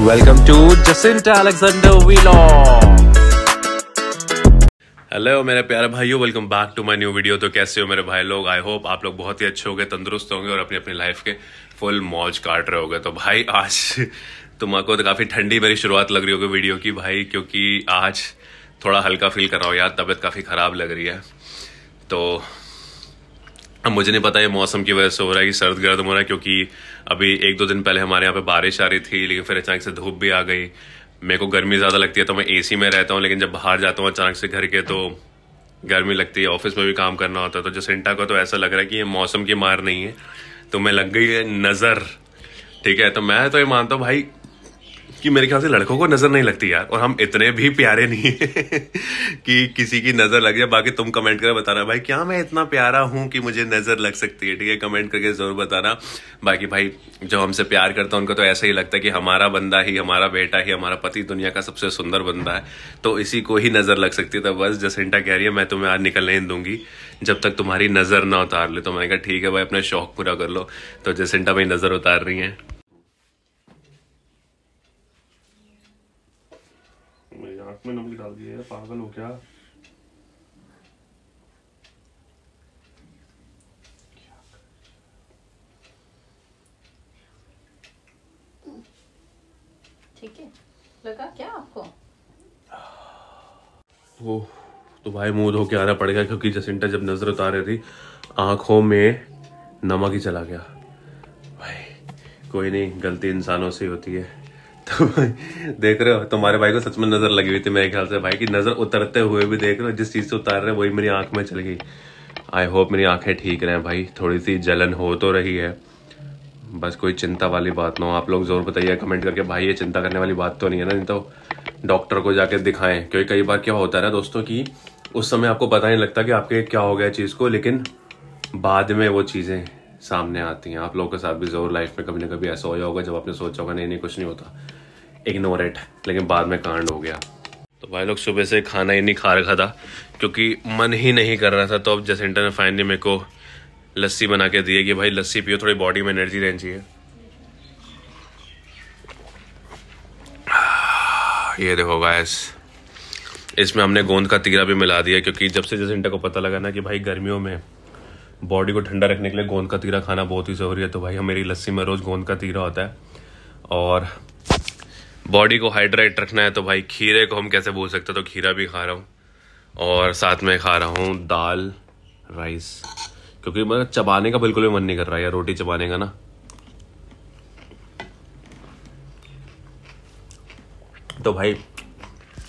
welcome to Jacinta Alexander vlog hello मेरे प्यारे भाइयों welcome back to my new video तो कैसे हो मेरे भाई लोग आई होप आप लोग बहुत ही अच्छे होंगे तंदुरुस्त होंगे और अपनी अपनी लाइफ के फुल मौज काट रहे होंगे तो भाई आज तुमको तो, तो काफ़ी ठंडी मेरी शुरुआत लग रही होगी वीडियो की भाई क्योंकि आज थोड़ा हल्का फील कर रहा हूँ यार तबीयत काफ़ी ख़राब लग रही है तो अब मुझे नहीं पता ये मौसम की वजह से हो रहा है कि सर्द गर्द हो रहा है क्योंकि अभी एक दो दिन पहले हमारे यहाँ पे बारिश आ रही थी लेकिन फिर अचानक से धूप भी आ गई मेरे को गर्मी ज़्यादा लगती है तो मैं एसी में रहता हूँ लेकिन जब बाहर जाता हूँ अचानक से घर के तो गर्मी लगती है ऑफिस में भी काम करना होता है तो जसिंटा का तो ऐसा लग रहा है कि ये मौसम की मार नहीं है तो मैं लग गई है नज़र ठीक है तो मैं तो ये मानता हूँ भाई कि मेरे ख्याल से लड़कों को नजर नहीं लगती यार और हम इतने भी प्यारे नहीं है कि किसी की नजर लग जाए बाकी तुम कमेंट करके बताना भाई क्या मैं इतना प्यारा हूं कि मुझे नजर लग सकती है ठीक है कमेंट करके जरूर बताना बाकी भाई जो हमसे प्यार करता है उनको तो ऐसा ही लगता है कि हमारा बंदा ही हमारा बेटा ही हमारा पति दुनिया का सबसे सुंदर बंदा है तो इसी को ही नजर लग सकती है तो बस जसेंटा कह रही है मैं तुम्हें आज निकलने दूंगी जब तक तुम्हारी नजर ना उतार ले तो मैंने कहा ठीक है भाई अपना शौक पूरा कर लो तो जसेंटा भाई नजर उतार रही है में नमक डाल दिया पागल हो क्या ठीक है लगा क्या आपको वो तो भाई मुंह धो के आना पड़ गया क्योंकि जसिंटा जब नजर उतार रही थी आंखों में नमक ही चला गया भाई कोई नहीं गलती इंसानों से होती है तो देख रहे हो तुम्हारे भाई को सच में नज़र लगी हुई थी मेरे ख्याल से भाई की नज़र उतरते हुए भी देख रहे हो जिस चीज़ से उतार रहे वही मेरी आंख में चल गई आई होप मेरी आंखें ठीक रहे भाई थोड़ी सी जलन हो तो रही है बस कोई चिंता वाली बात ना हो आप लोग ज़रूर बताइए कमेंट करके भाई ये चिंता करने वाली बात तो नहीं है ना नहीं तो डॉक्टर को जाके दिखाएं क्योंकि कई बार क्या होता है ना दोस्तों कि उस समय आपको पता नहीं लगता कि आपके क्या हो गया चीज़ को लेकिन बाद में वो चीज़ें सामने आती हैं आप लोगों के साथ भी ज़रूर लाइफ में कभी ना कभी ऐसा हो जाएगा जब आपने सोचा होगा नहीं नहीं कुछ नहीं होता इग्नोर इट लेकिन बाद में कांड हो गया तो भाई लोग सुबह से खाना ही नहीं खा रखा था क्योंकि मन ही नहीं कर रहा था तो अब जसेंटा ने फाइनली मेरे को लस्सी बना के दी है कि भाई लस्सी पियो थोड़ी बॉडी में एनर्जी रहनी चाहिए ये देखो गैस इसमें हमने गोंद का तीरा भी मिला दिया क्योंकि जब से जसेंटा को पता लगा ना कि भाई गर्मियों में बॉडी को ठंडा रखने के लिए गोंद का तीरा खाना बहुत ही ज़रूरी है तो भाई हमारी लस्सी में रोज़ गोंद का तीरा होता है और बॉडी को हाइड्रेट रखना है तो भाई खीरे को हम कैसे बोल सकते तो खीरा भी खा रहा हूँ और साथ में खा रहा हूँ दाल राइस क्योंकि मैं चबाने का बिल्कुल भी मन नहीं कर रहा है रोटी चबाने का ना तो भाई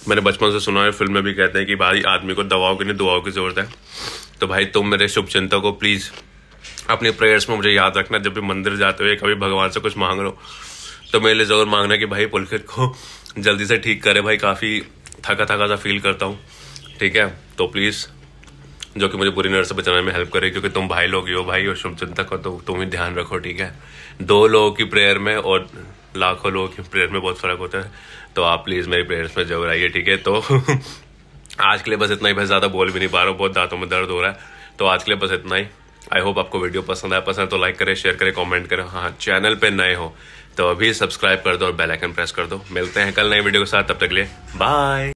मैंने बचपन से सुना है फिल्म में भी कहते हैं कि भाई आदमी को दवाओं की नहीं दुआओं की ज़रूरत है तो भाई तुम मेरे शुभ चिंता को प्लीज़ अपने प्रेयर्स में मुझे याद रखना जब भी मंदिर जाते हुए कभी भगवान से कुछ मांग रहे हो तो मेरे लिए ज़रूर मांगना कि भाई पुलकित को जल्दी से ठीक करे भाई काफ़ी थका थका सा फील करता हूँ ठीक है तो प्लीज़ जो कि मुझे बुरी नजर से बचाने में हेल्प करे क्योंकि तुम भाई लोग ही हो भाई और शुभ चिंतक हो तो तुम ही ध्यान रखो ठीक है दो लोगों की प्रेयर में और लाखों लोगों की प्रेयर में बहुत फ़र्क होता है तो आप प्लीज़ मेरी प्रेयर्स में जरूर आइए ठीक है तो आज के लिए बस इतना ही बस ज़्यादा बोल भी नहीं पा रहा हूँ बहुत दांतों में दर्द हो रहा है तो आज के लिए बस इतना ही आई होप आपको वीडियो पसंद आया पसंद है तो लाइक करें शेयर करें कमेंट करें हाँ चैनल पे नए हो तो अभी सब्सक्राइब कर दो और बेल आइकन प्रेस कर दो मिलते हैं कल नए वीडियो के साथ तब तक लिए बाय